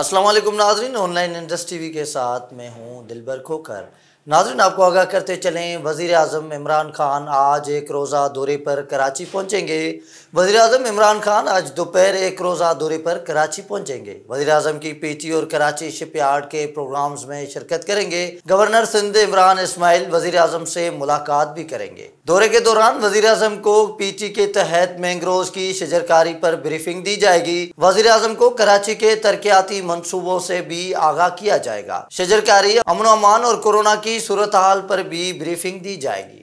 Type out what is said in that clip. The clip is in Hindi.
असलम नाजरीन ऑनलाइन इंडस्ट्री वी के साथ मैं हूँ दिलबर खोकर नाजरन आपको आगाह करते चलें वज़ी अजम इमरान खान आज एक रोज़ा दौरे पर कराची पहुँचेंगे वज़ी अजम इमरान खान आज दोपहर एक रोज़ा दौरे पर कराची पहुँचेंगे वज़ी अजम की पी टी और कराची शिपयार्ड के प्रोग्राम्स में शिरकत करेंगे गवर्नर सिंध इमरान इसमाइल वज़ी अजम से मुलाकात भी करेंगे दौरे के दौरान वज़ी अजम को पी टी के तहत मैंग्रोव की शजरकारी पर ब्रीफिंग दी जाएगी वज़ी अजम को कराची के तरक्याती मनसूबों से भी आगाह किया जाएगा शजरकारी अमन अमान और कोरोना की सूरत हाल पर भी ब्रीफिंग दी जाएगी